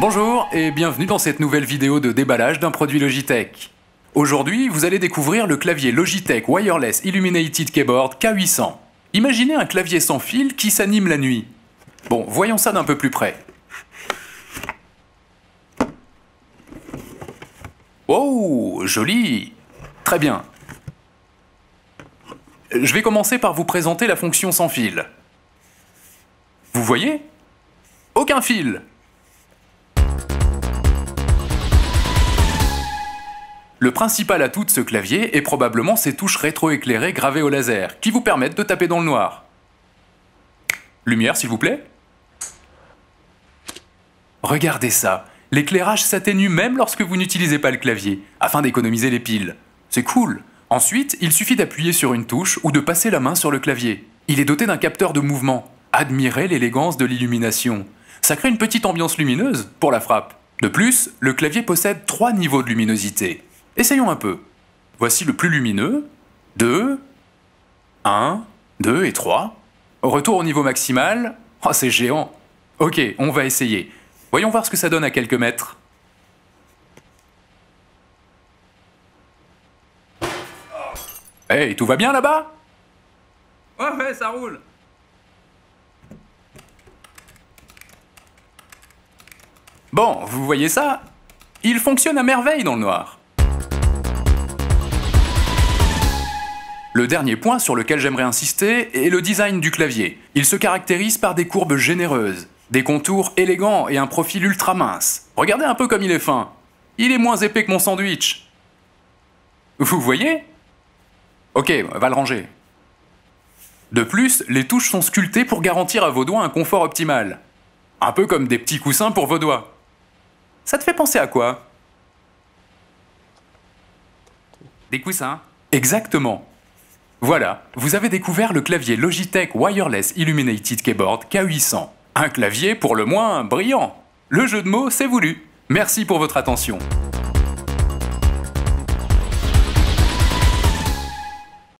Bonjour et bienvenue dans cette nouvelle vidéo de déballage d'un produit Logitech. Aujourd'hui, vous allez découvrir le clavier Logitech Wireless Illuminated Keyboard K800. Imaginez un clavier sans fil qui s'anime la nuit. Bon, voyons ça d'un peu plus près. Wow, joli Très bien. Je vais commencer par vous présenter la fonction sans fil. Vous voyez Aucun fil Le principal atout de ce clavier est probablement ses touches rétroéclairées gravées au laser, qui vous permettent de taper dans le noir. Lumière s'il vous plaît Regardez ça, l'éclairage s'atténue même lorsque vous n'utilisez pas le clavier, afin d'économiser les piles. C'est cool Ensuite, il suffit d'appuyer sur une touche ou de passer la main sur le clavier. Il est doté d'un capteur de mouvement. Admirez l'élégance de l'illumination. Ça crée une petite ambiance lumineuse pour la frappe. De plus, le clavier possède trois niveaux de luminosité. Essayons un peu. Voici le plus lumineux. 2, 1, 2 et 3. retour au niveau maximal. Oh, c'est géant. Ok, on va essayer. Voyons voir ce que ça donne à quelques mètres. Hey, tout va bien là-bas Ouais, ouais, ça roule Bon, vous voyez ça Il fonctionne à merveille dans le noir. Le dernier point sur lequel j'aimerais insister est le design du clavier. Il se caractérise par des courbes généreuses, des contours élégants et un profil ultra mince. Regardez un peu comme il est fin. Il est moins épais que mon sandwich. Vous voyez Ok, va le ranger. De plus, les touches sont sculptées pour garantir à vos doigts un confort optimal. Un peu comme des petits coussins pour vos doigts. Ça te fait penser à quoi Des coussins Exactement. Voilà, vous avez découvert le clavier Logitech Wireless Illuminated Keyboard K800. Un clavier pour le moins brillant. Le jeu de mots, c'est voulu. Merci pour votre attention.